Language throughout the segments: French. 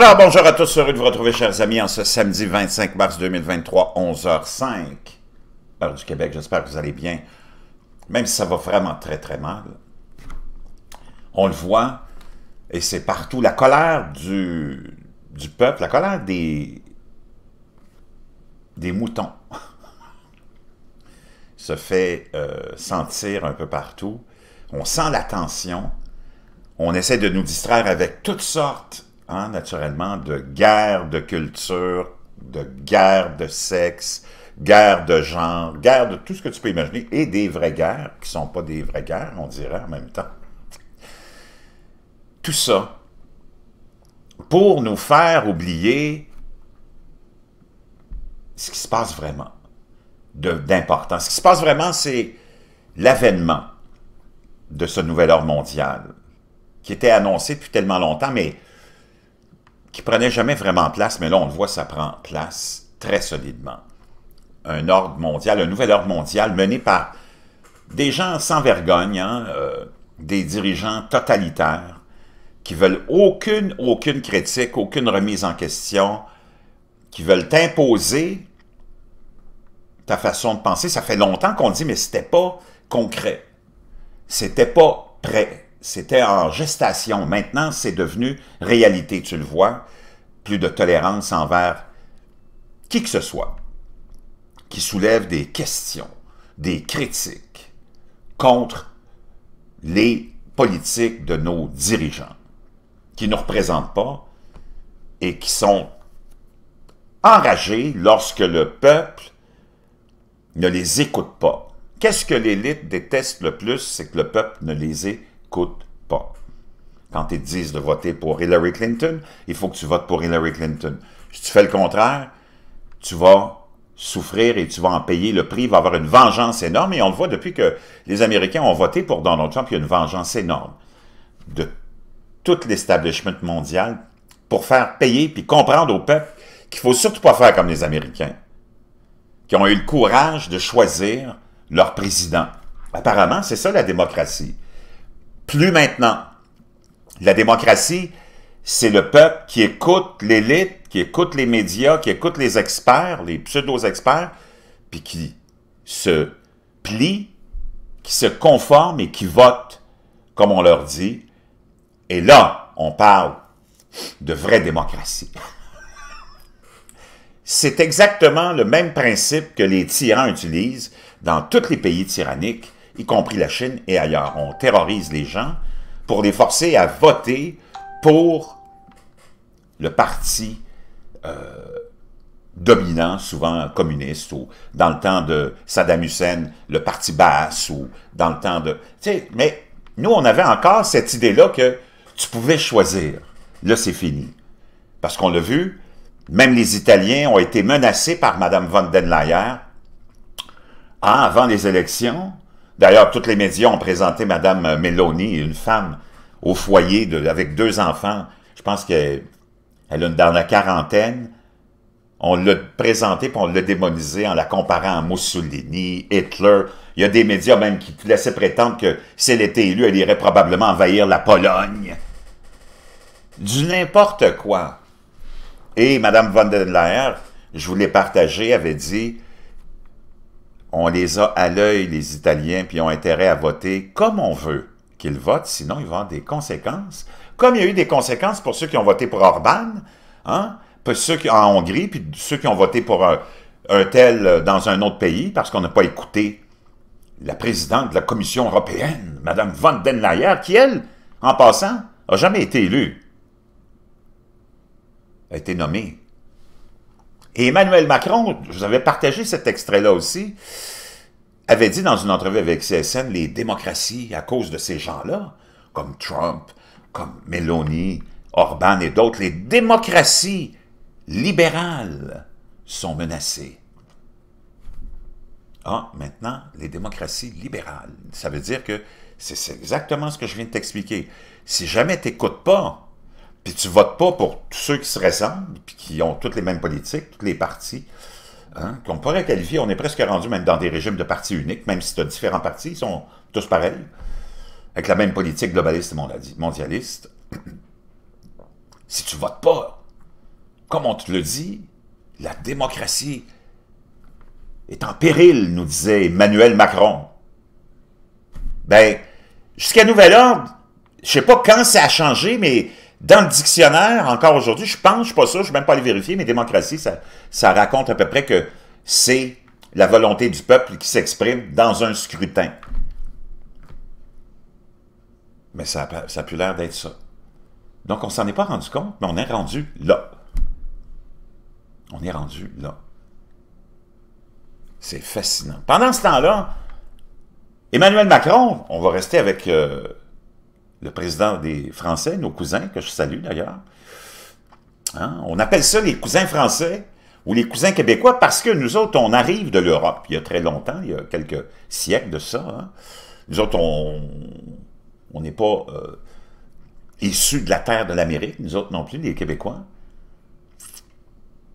Alors, bonjour à tous, heureux de vous retrouver, chers amis, en ce samedi 25 mars 2023, 11h05, heure du Québec. J'espère que vous allez bien, même si ça va vraiment très, très mal. On le voit, et c'est partout, la colère du, du peuple, la colère des, des moutons se fait euh, sentir un peu partout. On sent la tension. On essaie de nous distraire avec toutes sortes Hein, naturellement, de guerre de culture, de guerre de sexe, guerre de genre, guerre de tout ce que tu peux imaginer, et des vraies guerres, qui ne sont pas des vraies guerres, on dirait en même temps. Tout ça pour nous faire oublier ce qui se passe vraiment d'important. Ce qui se passe vraiment, c'est l'avènement de ce nouvel ordre mondial, qui était annoncé depuis tellement longtemps, mais qui prenait jamais vraiment place, mais là, on le voit, ça prend place très solidement. Un ordre mondial, un nouvel ordre mondial mené par des gens sans vergogne, hein, euh, des dirigeants totalitaires qui veulent aucune, aucune critique, aucune remise en question, qui veulent t'imposer ta façon de penser. Ça fait longtemps qu'on dit, mais c'était pas concret. C'était pas prêt c'était en gestation. Maintenant, c'est devenu réalité, tu le vois. Plus de tolérance envers qui que ce soit qui soulève des questions, des critiques contre les politiques de nos dirigeants, qui ne représentent pas et qui sont enragés lorsque le peuple ne les écoute pas. Qu'est-ce que l'élite déteste le plus? C'est que le peuple ne les écoute coûte pas. Quand ils disent de voter pour Hillary Clinton, il faut que tu votes pour Hillary Clinton. Si tu fais le contraire, tu vas souffrir et tu vas en payer le prix, il va avoir une vengeance énorme. Et on le voit depuis que les Américains ont voté pour Donald Trump, il y a une vengeance énorme de tout l'establishment mondial pour faire payer puis comprendre au peuple qu'il faut surtout pas faire comme les Américains, qui ont eu le courage de choisir leur président. Apparemment, c'est ça la démocratie plus maintenant. La démocratie, c'est le peuple qui écoute l'élite, qui écoute les médias, qui écoute les experts, les pseudo-experts, puis qui se plie, qui se conforme et qui vote, comme on leur dit. Et là, on parle de vraie démocratie. C'est exactement le même principe que les tyrans utilisent dans tous les pays tyranniques y compris la Chine et ailleurs. On terrorise les gens pour les forcer à voter pour le parti euh, dominant, souvent communiste, ou dans le temps de Saddam Hussein, le parti basse, ou dans le temps de... mais nous, on avait encore cette idée-là que tu pouvais choisir. Là, c'est fini. Parce qu'on l'a vu, même les Italiens ont été menacés par Mme von den Leyen hein, avant les élections D'ailleurs, toutes les médias ont présenté Madame Meloni, une femme au foyer avec deux enfants. Je pense qu'elle elle une dans la quarantaine. On l'a présenté pour on l'a démonisé en la comparant à Mussolini, Hitler. Il y a des médias même qui laissaient prétendre que si elle était élue, elle irait probablement envahir la Pologne. Du n'importe quoi. Et Mme von der Leyen, je vous l'ai partagé, avait dit on les a à l'œil, les Italiens, puis ont intérêt à voter comme on veut qu'ils votent, sinon ils vont avoir des conséquences. Comme il y a eu des conséquences pour ceux qui ont voté pour Orban, hein, pour ceux qui, en Hongrie, puis ceux qui ont voté pour un, tel euh, dans un autre pays, parce qu'on n'a pas écouté la présidente de la Commission européenne, Mme von den Leyen, qui, elle, en passant, n'a jamais été élue. A été nommée et Emmanuel Macron, je vous avais partagé cet extrait-là aussi, avait dit dans une entrevue avec CSN, les démocraties, à cause de ces gens-là, comme Trump, comme Meloni, Orban et d'autres, les démocraties libérales sont menacées. Ah, maintenant, les démocraties libérales. Ça veut dire que c'est exactement ce que je viens de t'expliquer. Si jamais tu n'écoutes pas puis tu votes pas pour tous ceux qui se ressemblent, puis qui ont toutes les mêmes politiques, tous les partis, hein? qu'on pourrait qualifier, on est presque rendu même dans des régimes de partis uniques, même si tu as différents partis, ils sont tous pareils, avec la même politique globaliste et mondialiste. Si tu votes pas, comme on te le dit, la démocratie est en péril, nous disait Emmanuel Macron. Ben, jusqu'à nouvel ordre, je sais pas quand ça a changé, mais dans le dictionnaire, encore aujourd'hui, je pense, pas ça, je vais même pas aller vérifier, mais démocratie, ça, raconte à peu près que c'est la volonté du peuple qui s'exprime dans un scrutin. Mais ça, n'a plus l'air d'être ça. Donc, on s'en est pas rendu compte, mais on est rendu là. On est rendu là. C'est fascinant. Pendant ce temps-là, Emmanuel Macron, on va rester avec euh, le président des Français, nos cousins, que je salue d'ailleurs. Hein? On appelle ça les cousins français ou les cousins québécois parce que nous autres, on arrive de l'Europe. Il y a très longtemps, il y a quelques siècles de ça. Hein. Nous autres, on n'est pas euh, issus de la terre de l'Amérique, nous autres non plus, les Québécois.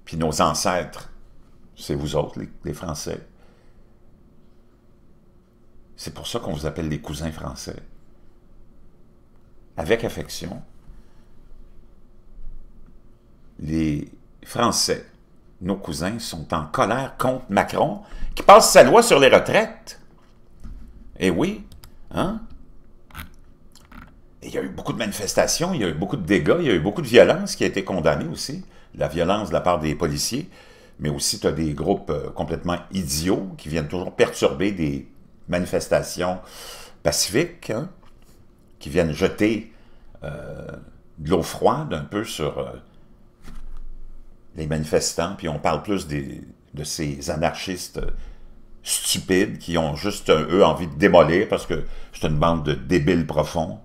Puis nos ancêtres, c'est vous autres, les Français. C'est pour ça qu'on vous appelle les cousins français avec affection les Français, nos cousins, sont en colère contre Macron qui passe sa loi sur les retraites. Eh oui, hein? il y a eu beaucoup de manifestations, il y a eu beaucoup de dégâts, il y a eu beaucoup de violence qui a été condamnée aussi. La violence de la part des policiers, mais aussi tu as des groupes euh, complètement idiots qui viennent toujours perturber des manifestations pacifiques. Hein? qui viennent jeter euh, de l'eau froide un peu sur euh, les manifestants, puis on parle plus de ces anarchistes euh, stupides qui ont juste, eux, envie de démolir parce que c'est une bande de débiles profonds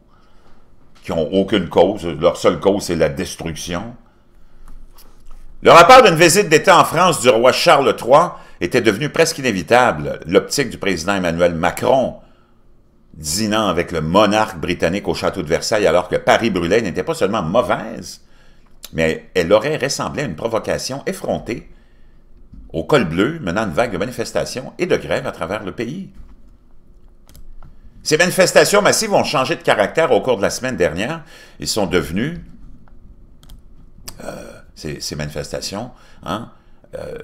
qui n'ont aucune cause. Leur seule cause, c'est la destruction. Le rapport d'une visite d'État en France du roi Charles III était devenu presque inévitable. L'optique du président Emmanuel Macron dînant avec le monarque britannique au château de Versailles alors que Paris brûlait n'était pas seulement mauvaise, mais elle aurait ressemblé à une provocation effrontée au col bleu menant une vague de manifestations et de grèves à travers le pays. Ces manifestations massives ont changé de caractère au cours de la semaine dernière. Ils sont devenus, euh, ces, manifestations, hein, euh,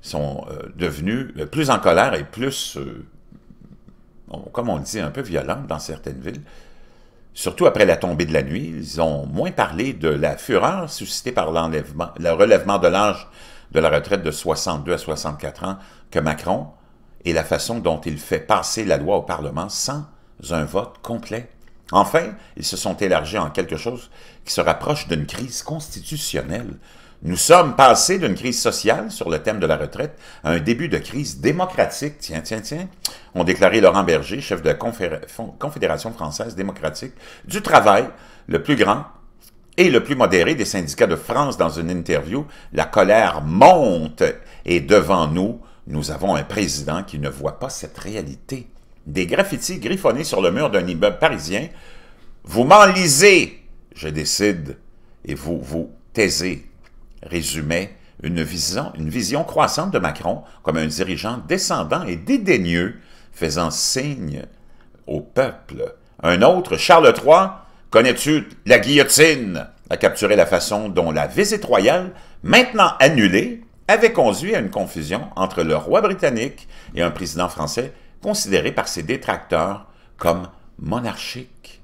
sont euh, devenues plus en colère et plus comme on dit, un peu violente dans certaines villes. Surtout après la tombée de la nuit, ils ont moins parlé de la fureur suscitée par l'enlèvement, le relèvement de l'âge de la retraite de 62 à 64 ans que Macron et la façon dont il fait passer la loi au Parlement sans un vote complet. Enfin, ils se sont élargis en quelque chose qui se rapproche d'une crise constitutionnelle nous sommes passés d'une crise sociale sur le thème de la retraite à un début de crise démocratique. Tiens, tiens, tiens. ont déclaré Laurent Berger, chef de Confédération française démocratique du travail, le plus grand et le plus modéré des syndicats de France dans une interview. La colère monte et devant nous, nous avons un président qui ne voit pas cette réalité. Des graffitis griffonnés sur le mur d'un immeuble parisien. Vous m'en lisez, je décide, et vous vous taisez résumait une vision, une vision croissante de Macron comme un dirigeant descendant et dédaigneux, faisant signe au peuple. Un autre, Charles III, connais-tu la guillotine a capturé la façon dont la visite royale, maintenant annulée, avait conduit à une confusion entre le roi britannique et un président français considéré par ses détracteurs comme monarchique.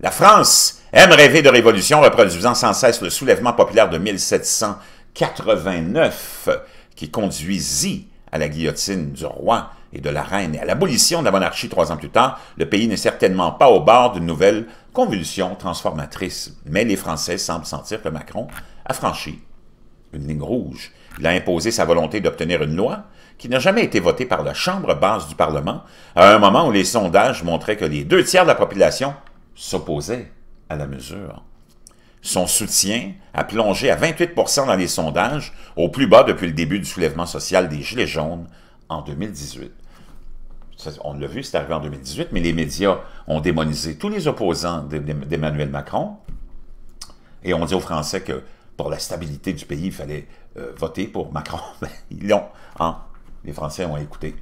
La France aime rêver de révolution, reproduisant sans cesse le soulèvement populaire de 1789, qui conduisit à la guillotine du roi et de la reine et à l'abolition de la monarchie trois ans plus tard, le pays n'est certainement pas au bord d'une nouvelle convulsion transformatrice. Mais les Français semblent sentir que Macron a franchi une ligne rouge. Il a imposé sa volonté d'obtenir une loi qui n'a jamais été votée par la Chambre basse du Parlement, à un moment où les sondages montraient que les deux tiers de la population s'opposait à la mesure. Son soutien a plongé à 28 dans les sondages, au plus bas depuis le début du soulèvement social des Gilets jaunes en 2018. On l'a vu, c'est arrivé en 2018, mais les médias ont démonisé tous les opposants d'Emmanuel Macron et ont dit aux Français que pour la stabilité du pays, il fallait euh, voter pour Macron. Ils l'ont. Hein. Les Français ont écouté.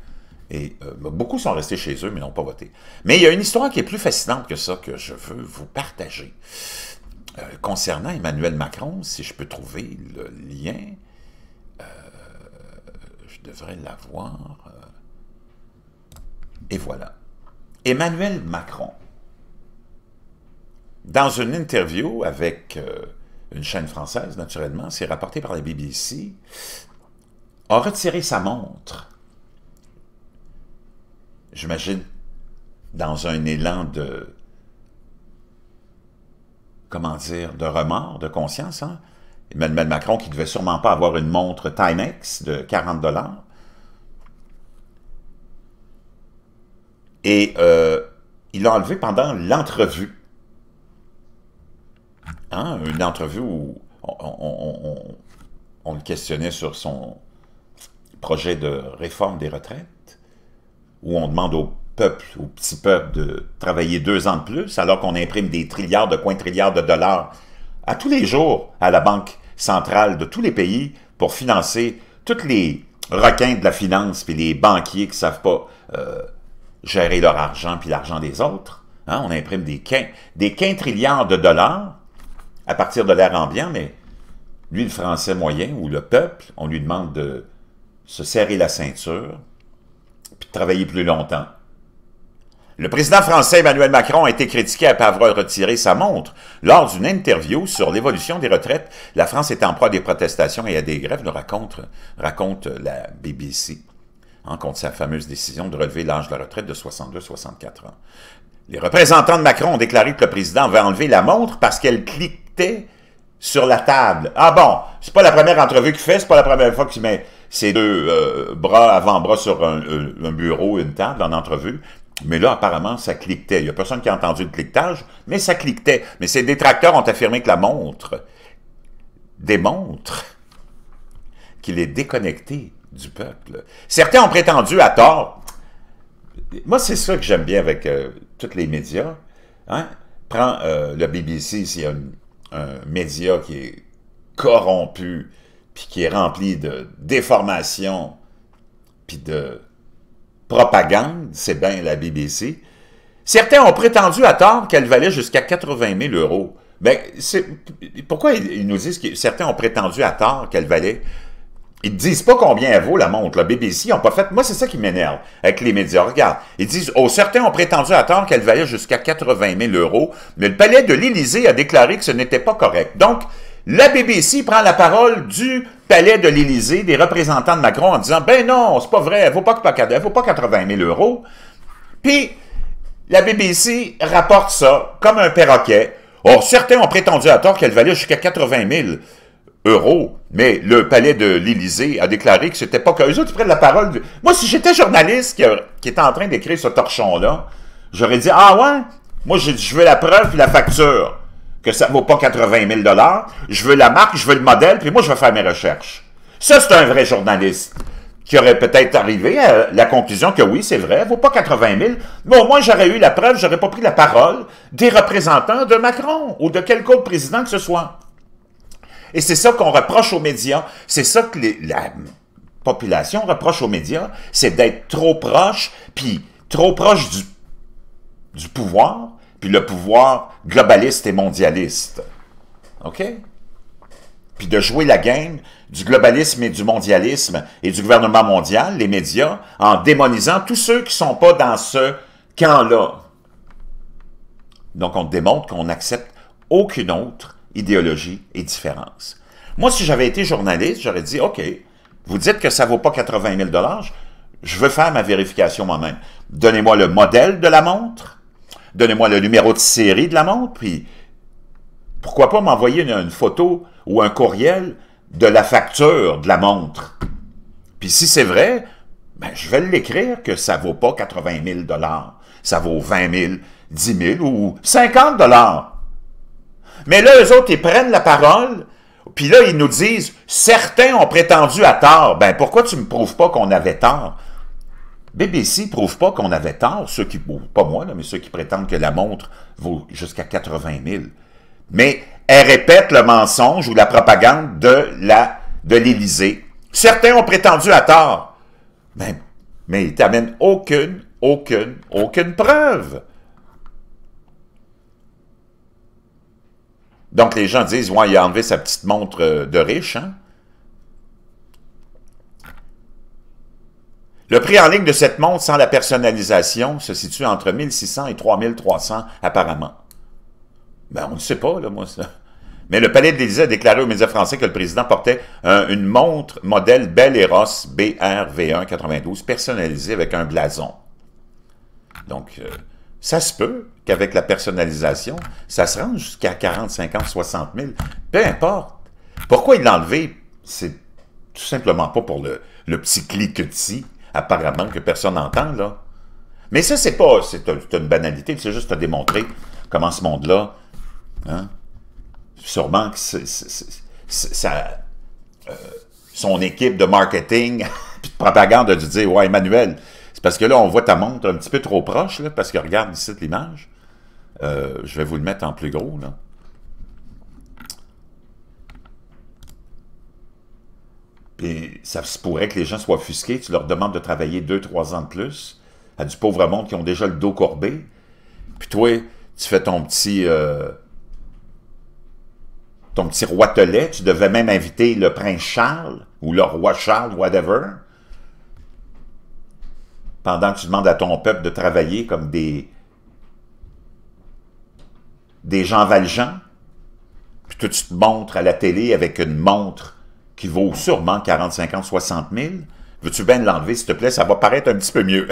Et euh, bah, beaucoup sont restés chez eux, mais n'ont pas voté. Mais il y a une histoire qui est plus fascinante que ça, que je veux vous partager. Euh, concernant Emmanuel Macron, si je peux trouver le lien, euh, je devrais l'avoir. Et voilà. Emmanuel Macron, dans une interview avec une chaîne française, naturellement, c'est rapporté par la BBC, a retiré sa montre j'imagine, dans un élan de, comment dire, de remords, de conscience. Hein? Emmanuel Macron, qui devait sûrement pas avoir une montre Timex de 40 dollars. Et euh, il l'a enlevé pendant l'entrevue. Hein? Une entrevue où on le questionnait sur son projet de réforme des retraites où on demande au peuple, au petit peuple, de travailler deux ans de plus, alors qu'on imprime des trilliards de coins trilliards de dollars à tous les jours à la Banque centrale de tous les pays pour financer tous les requins de la finance puis les banquiers qui savent pas euh, gérer leur argent puis l'argent des autres. Hein, on imprime des, quin des de dollars à partir de l'air ambiant, mais lui, le français moyen ou le peuple, on lui demande de se serrer la ceinture, travailler plus longtemps. Le président français Emmanuel Macron a été critiqué après avoir retiré sa montre. Lors d'une interview sur l'évolution des retraites, la France est en proie à des protestations et à des grèves, nous raconte, raconte la BBC, en compte contre sa fameuse décision de relever l'âge de la retraite de 62-64 ans. Les représentants de Macron ont déclaré que le président avait enlevé la montre parce qu'elle cliquait sur la table. Ah bon, c'est pas la première entrevue qu'il fait, c'est pas la première fois qu'il met ses deux euh, bras, avant-bras sur euh, un, bureau, une table, en entrevue. Mais là, apparemment, ça cliquetait. Il n'y a personne qui a entendu le cliquetage, mais ça cliquetait. Mais ces détracteurs ont affirmé que la montre démontre qu'il est déconnecté du peuple. Certains ont prétendu à tort, moi c'est ça que j'aime bien avec toutes euh, tous les médias, hein. prends le BBC, s'il y a un média qui est corrompu, puis qui est rempli de déformations, puis de propagande, c'est bien la BBC, certains ont prétendu à tort qu'elle valait jusqu'à 80 000 euros. Ben, c'est pourquoi ils nous disent que certains ont prétendu à tort qu'elle valait ils ne disent pas combien elle vaut la montre. La BBC n'a pas fait. Moi, c'est ça qui m'énerve avec les médias. Regarde, ils disent oh, certains ont prétendu à tort qu'elle valait jusqu'à 80 000 euros, mais le palais de l'Élysée a déclaré que ce n'était pas correct. Donc, la BBC prend la parole du palais de l'Élysée, des représentants de Macron, en disant « Ben non, c'est pas vrai, elle vaut pas, elle vaut pas 80 000 euros. » Puis, la BBC rapporte ça comme un perroquet. Or, certains ont prétendu à tort qu'elle valait jusqu'à 80 000 euros, mais le palais de l'Élysée a déclaré que c'était pas que eux autres prennent la parole. Moi, si j'étais journaliste qui, était en train d'écrire ce torchon-là, j'aurais dit « Ah ouais? Moi, je veux la preuve et la facture. » que ça ne vaut pas 80 000 je veux la marque, je veux le modèle, puis moi, je vais faire mes recherches. Ça, c'est un vrai journaliste qui aurait peut-être arrivé à la conclusion que oui, c'est vrai, vaut pas 80 000, mais au moins j'aurais eu la preuve, j'aurais pas pris la parole des représentants de Macron ou de quelque autre président que ce soit. Et c'est ça qu'on reproche aux médias, c'est ça que les, la population reproche aux médias, c'est d'être trop proche, puis trop proche du, du pouvoir, puis le pouvoir globaliste et mondialiste. OK? Puis de jouer la game du globalisme et du mondialisme et du gouvernement mondial, les médias, en démonisant tous ceux qui ne sont pas dans ce camp-là. Donc, on démontre qu'on n'accepte aucune autre idéologie et différence. Moi, si j'avais été journaliste, j'aurais dit, OK, vous dites que ça ne vaut pas 80 000 je veux faire ma vérification moi-même. Donnez-moi le modèle de la montre, donnez-moi le numéro de série de la montre, puis pourquoi pas m'envoyer une, photo ou un courriel de la facture de la montre. Puis si c'est vrai, ben, je vais l'écrire que ça vaut pas 80 000 ça vaut 20 000, 10 000 ou 50 Mais là, eux autres, ils prennent la parole, puis là, ils nous disent « Certains ont prétendu à tort. Ben, pourquoi tu me prouves pas qu'on avait tort? » BBC prouve pas qu'on avait tort, ceux qui, pas moi, mais ceux qui prétendent que la montre vaut jusqu'à 80 000. Mais elle répète le mensonge ou la propagande de la de l'Élysée. Certains ont prétendu à tort, mais, mais ils t'amènent aucune, aucune, aucune preuve. Donc les gens disent, ouais, il a enlevé sa petite montre euh, de riche, hein? Le prix en ligne de cette montre sans la personnalisation se situe entre 1600 et 3300 apparemment. Ben, on ne sait pas, là, moi, ça. Mais le Palais de l'Élysée a déclaré aux médias français que le président portait une montre modèle Bell Eros brv 92 personnalisée avec un blason. Donc, euh, ça se peut qu'avec la personnalisation, ça se rende jusqu'à 40, 50, 60 000. Peu importe. Pourquoi il l'a C'est tout simplement pas pour le, le petit cliquetis apparemment, que personne n'entend, là. Mais ça, c'est pas... C'est une banalité, c'est juste à démontrer comment ce monde-là... Hein, sûrement que ça, euh, son équipe de marketing puis de propagande a dû dire « Ouais, Emmanuel, c'est parce que là, on voit ta montre un petit peu trop proche, là, parce que regarde ici l'image. Euh, je vais vous le mettre en plus gros, là. ça se pourrait que les gens soient offusqués, tu leur demandes de travailler deux trois ans de plus à du pauvre monde qui ont déjà le dos courbé, puis toi, tu fais ton petit... Euh, ton petit roitelet, tu devais même inviter le prince Charles, ou le roi Charles, whatever, pendant que tu demandes à ton peuple de travailler comme des, des gens Valjean, puis toi tu te montres à la télé avec une montre qui vaut sûrement 40, 50, 60 000, veux-tu bien l'enlever, s'il te plaît? Ça va paraître un petit peu mieux.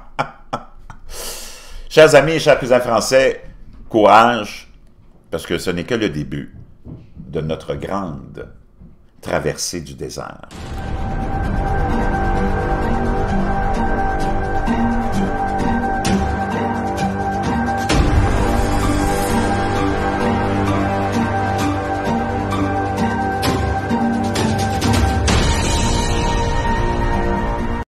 Chers amis et chers cousins français, courage, parce que ce n'est que le début de notre grande traversée du désert.